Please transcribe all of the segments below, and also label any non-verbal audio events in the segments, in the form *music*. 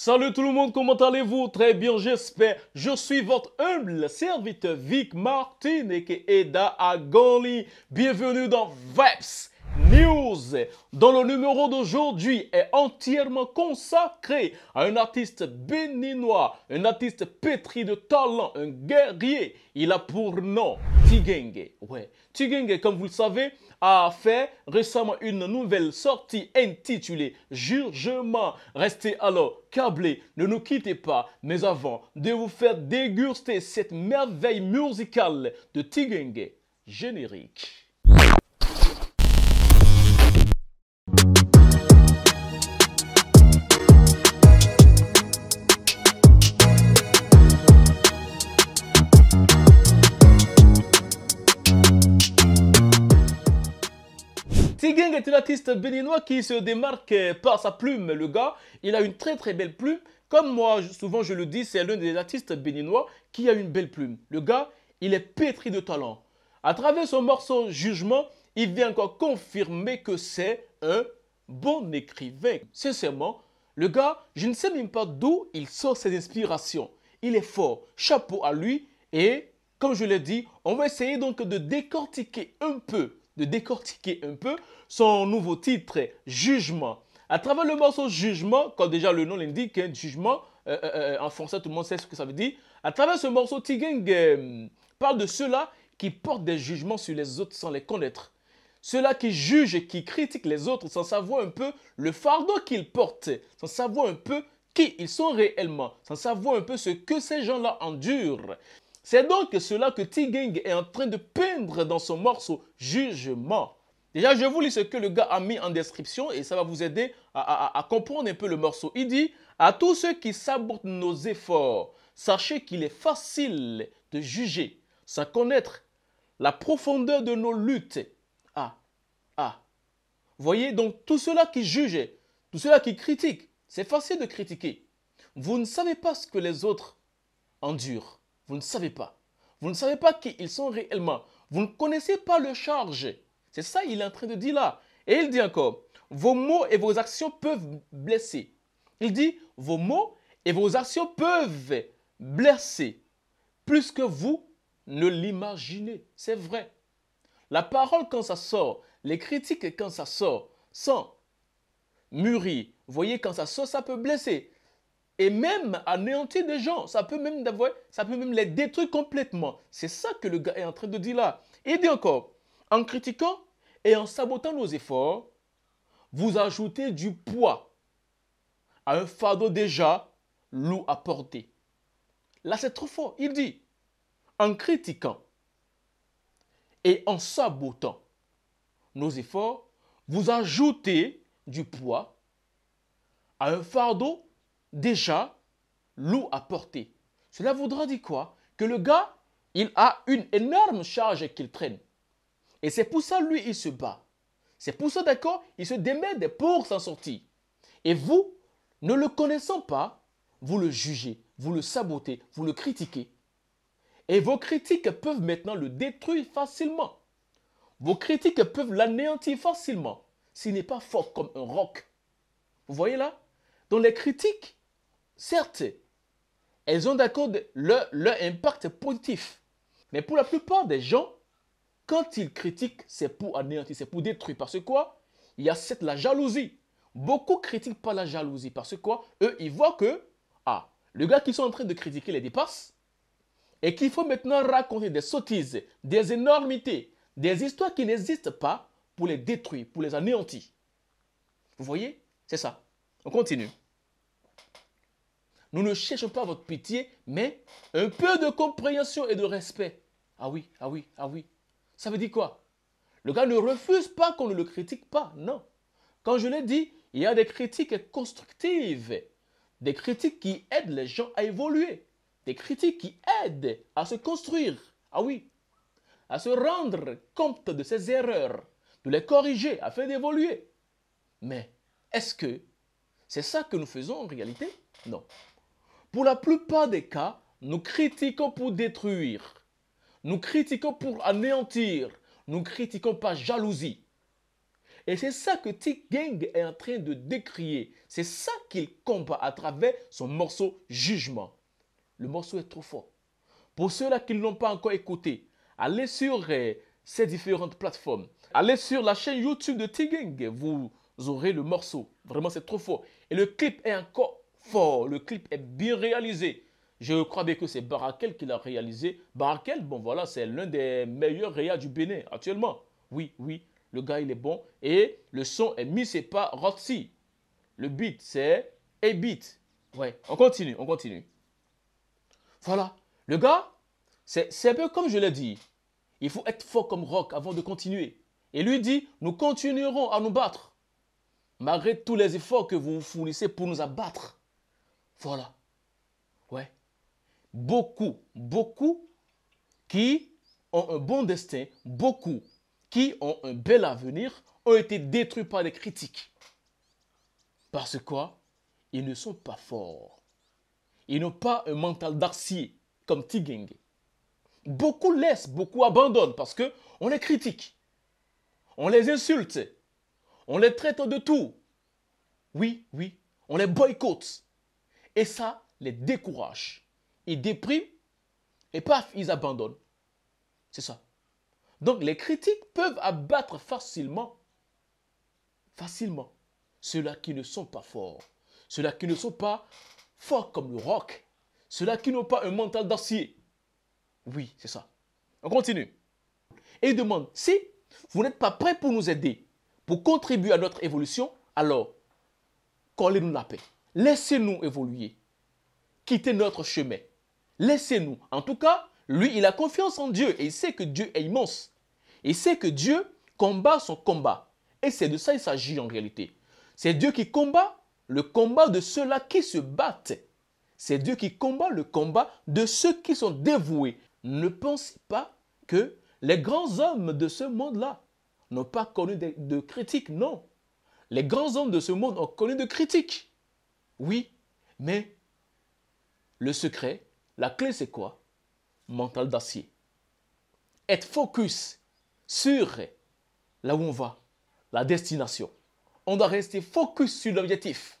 Salut tout le monde, comment allez-vous Très bien, j'espère. Je suis votre humble serviteur Vic Martin et à Agoli. Bienvenue dans VEPS News, dont le numéro d'aujourd'hui est entièrement consacré à un artiste béninois, un artiste pétri de talent, un guerrier. Il a pour nom Tigenge. Ouais. Tigenge, comme vous le savez, a fait récemment une nouvelle sortie intitulée Jugement ». Restez alors câblés, ne nous quittez pas, mais avant de vous faire déguster cette merveille musicale de Tigenge, générique. C'est un artiste béninois qui se démarque par sa plume. Le gars, il a une très très belle plume. Comme moi, souvent je le dis, c'est l'un des artistes béninois qui a une belle plume. Le gars, il est pétri de talent. À travers son morceau Jugement, il vient encore confirmer que c'est un bon écrivain. Sincèrement, le gars, je ne sais même pas d'où il sort ses inspirations. Il est fort. Chapeau à lui. Et, comme je l'ai dit, on va essayer donc de décortiquer un peu de décortiquer un peu son nouveau titre, Jugement. À travers le morceau Jugement, comme déjà le nom l'indique, un hein, jugement, euh, euh, euh, en français tout le monde sait ce que ça veut dire. À travers ce morceau, Tigang parle de ceux-là qui portent des jugements sur les autres sans les connaître. Ceux-là qui jugent et qui critiquent les autres sans savoir un peu le fardeau qu'ils portent, sans savoir un peu qui ils sont réellement, sans savoir un peu ce que ces gens-là endurent. C'est donc cela que T. est en train de peindre dans son morceau Jugement. Déjà, je vous lis ce que le gars a mis en description et ça va vous aider à, à comprendre un peu le morceau. Il dit À tous ceux qui sabotent nos efforts, sachez qu'il est facile de juger sans connaître la profondeur de nos luttes. Ah, ah. Voyez, donc tout cela qui juge, tout cela qui critique, c'est facile de critiquer. Vous ne savez pas ce que les autres endurent. Vous ne savez pas. Vous ne savez pas qui ils sont réellement. Vous ne connaissez pas le charge. C'est ça il est en train de dire là. Et il dit encore, vos mots et vos actions peuvent blesser. Il dit, vos mots et vos actions peuvent blesser plus que vous ne l'imaginez. C'est vrai. La parole quand ça sort, les critiques quand ça sort, sans mûrir. Voyez, quand ça sort, ça peut blesser et même anéantir des gens. Ça peut même, ça peut même les détruire complètement. C'est ça que le gars est en train de dire là. Il dit encore, en critiquant et en sabotant nos efforts, vous ajoutez du poids à un fardeau déjà lourd à porter. Là, c'est trop fort. Il dit, en critiquant et en sabotant nos efforts, vous ajoutez du poids à un fardeau déjà l'eau à portée. Cela voudra dire quoi Que le gars, il a une énorme charge qu'il traîne. Et c'est pour ça, lui, il se bat. C'est pour ça, d'accord, il se démène pour s'en sortir. Et vous, ne le connaissant pas, vous le jugez, vous le sabotez, vous le critiquez. Et vos critiques peuvent maintenant le détruire facilement. Vos critiques peuvent l'anéantir facilement s'il n'est pas fort comme un roc. Vous voyez là Dans les critiques, Certes, elles ont d'accord leur, impact positif. Mais pour la plupart des gens, quand ils critiquent, c'est pour anéantir, c'est pour détruire. Parce quoi Il y a cette la jalousie. Beaucoup critiquent par la jalousie. Parce que quoi Eux, ils voient que, ah, le gars qui sont en train de critiquer les dépasse. Et qu'il faut maintenant raconter des sottises, des énormités, des histoires qui n'existent pas pour les détruire, pour les anéantir. Vous voyez C'est ça. On continue. Nous ne cherchons pas votre pitié, mais un peu de compréhension et de respect. Ah oui, ah oui, ah oui. Ça veut dire quoi Le gars ne refuse pas qu'on ne le critique pas, non. Quand je l'ai dit, il y a des critiques constructives, des critiques qui aident les gens à évoluer, des critiques qui aident à se construire, ah oui, à se rendre compte de ses erreurs, de les corriger afin d'évoluer. Mais est-ce que c'est ça que nous faisons en réalité Non. Pour la plupart des cas, nous critiquons pour détruire. Nous critiquons pour anéantir. Nous critiquons par jalousie. Et c'est ça que Tik Gang est en train de décrier. C'est ça qu'il combat à travers son morceau Jugement. Le morceau est trop fort. Pour ceux-là qui ne l'ont pas encore écouté, allez sur euh, ces différentes plateformes. Allez sur la chaîne YouTube de T-Gang, vous aurez le morceau. Vraiment, c'est trop fort. Et le clip est encore le clip est bien réalisé. Je crois bien que c'est Barakel qui l'a réalisé. Barakel, bon voilà, c'est l'un des meilleurs réas du Bénin actuellement. Oui, oui, le gars il est bon. Et le son est mis, c'est pas Roxy. Le beat, c'est A-Beat. Ouais, on continue, on continue. Voilà, le gars, c'est un peu comme je l'ai dit. Il faut être fort comme Rock avant de continuer. Et lui dit, nous continuerons à nous battre. Malgré tous les efforts que vous fournissez pour nous abattre. Voilà. Ouais. Beaucoup, beaucoup qui ont un bon destin, beaucoup qui ont un bel avenir, ont été détruits par les critiques. Parce quoi Ils ne sont pas forts. Ils n'ont pas un mental d'acier comme Tigeng. Beaucoup laissent, beaucoup abandonnent parce que on les critique. On les insulte. On les traite de tout. Oui, oui, on les boycotte. Et ça les décourage. Ils dépriment et paf, ils abandonnent. C'est ça. Donc les critiques peuvent abattre facilement, facilement, ceux-là qui ne sont pas forts, ceux-là qui ne sont pas forts comme le rock, ceux-là qui n'ont pas un mental d'acier. Oui, c'est ça. On continue. Et ils demandent, si vous n'êtes pas prêt pour nous aider, pour contribuer à notre évolution, alors collez-nous la paix. Laissez-nous évoluer. Quittez notre chemin. Laissez-nous. En tout cas, lui, il a confiance en Dieu et il sait que Dieu est immense. Il sait que Dieu combat son combat. Et c'est de ça qu'il s'agit en réalité. C'est Dieu qui combat le combat de ceux-là qui se battent. C'est Dieu qui combat le combat de ceux qui sont dévoués. Ne pensez pas que les grands hommes de ce monde-là n'ont pas connu de, de critiques, non. Les grands hommes de ce monde ont connu de critiques. Oui, mais le secret, la clé, c'est quoi Mental d'acier. Être focus sur là où on va, la destination. On doit rester focus sur l'objectif.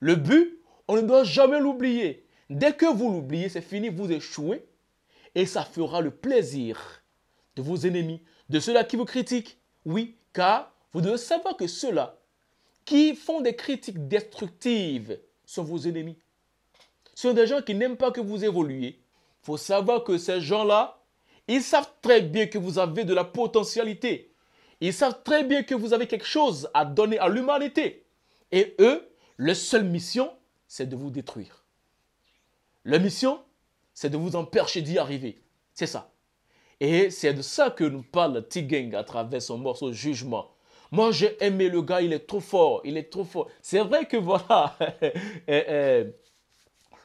Le but, on ne doit jamais l'oublier. Dès que vous l'oubliez, c'est fini, vous échouez. Et ça fera le plaisir de vos ennemis, de ceux-là qui vous critiquent. Oui, car vous devez savoir que ceux-là qui font des critiques destructives sont vos ennemis. Ce sont des gens qui n'aiment pas que vous évoluiez. Il faut savoir que ces gens-là, ils savent très bien que vous avez de la potentialité. Ils savent très bien que vous avez quelque chose à donner à l'humanité. Et eux, leur seule mission, c'est de vous détruire. Leur mission, c'est de vous empêcher d'y arriver. C'est ça. Et c'est de ça que nous parle Tigeng à travers son morceau Jugement. Moi, j'ai aimé le gars, il est trop fort, il est trop fort. C'est vrai que voilà, *laughs* eh, eh,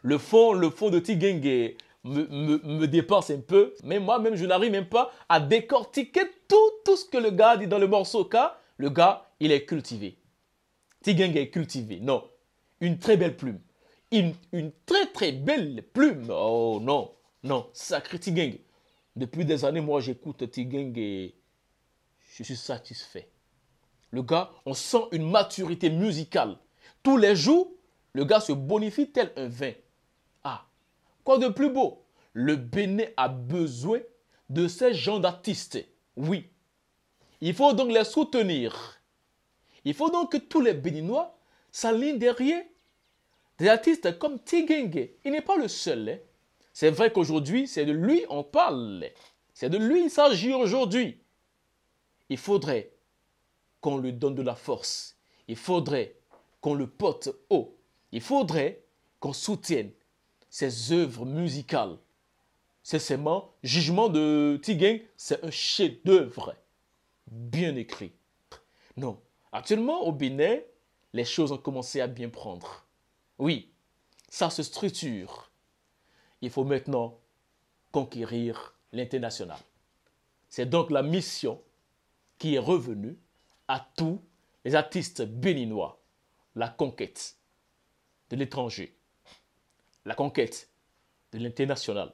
le fond, le fond de Tigeng me, dépasse un peu, mais moi-même, je n'arrive même pas à décortiquer tout, tout ce que le gars dit dans le morceau, car le gars, il est cultivé. Tigenge est cultivé, non. Une très belle plume. Une, une, très très belle plume. Oh non, non, sacré Tigeng. Depuis des années, moi j'écoute Tigeng et je suis satisfait. Le gars, on sent une maturité musicale. Tous les jours, le gars se bonifie tel un vin. Ah, quoi de plus beau Le Bénin a besoin de ces gens d'artistes. Oui. Il faut donc les soutenir. Il faut donc que tous les Béninois s'alignent derrière des artistes comme Tigenge. Il n'est pas le seul. Hein. C'est vrai qu'aujourd'hui, c'est de lui qu'on parle. C'est de lui qu'il s'agit aujourd'hui. Il faudrait qu'on lui donne de la force. Il faudrait qu'on le porte haut. Il faudrait qu'on soutienne ses œuvres musicales. C'est seulement Jugement de Tigang, c'est un chef-d'œuvre bien écrit. Non, actuellement au Bénin, les choses ont commencé à bien prendre. Oui, ça se structure. Il faut maintenant conquérir l'international. C'est donc la mission qui est revenue à tous les artistes béninois la conquête de l'étranger, la conquête de l'international.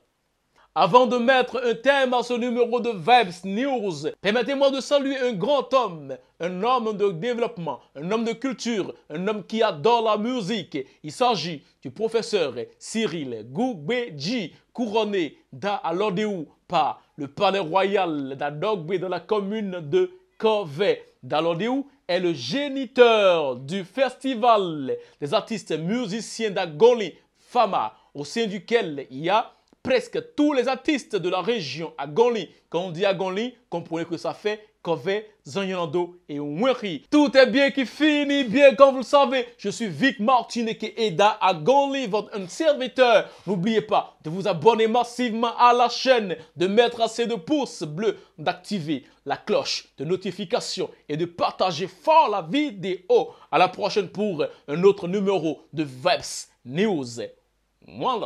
Avant de mettre un thème à ce numéro de Vibes News, permettez-moi de saluer un grand homme, un homme de développement, un homme de culture, un homme qui adore la musique. Il s'agit du professeur Cyril Goubeji couronné d'Alodéou par le palais royal d'Adogbe dans la commune de Corvée Dalodiou est le géniteur du festival des artistes musiciens d'Agoli Fama, au sein duquel il y a presque tous les artistes de la région à Gonli. Quand on dit à Gonli, comprenez que ça fait Kové, Zanyando et Wenri. Tout est bien qui finit bien, comme vous le savez. Je suis Vic Martin et Eda à Gonli, votre serviteur. N'oubliez pas de vous abonner massivement à la chaîne, de mettre assez de pouces bleus, d'activer la cloche de notification et de partager fort la vidéo. À la prochaine pour un autre numéro de Vibes News. One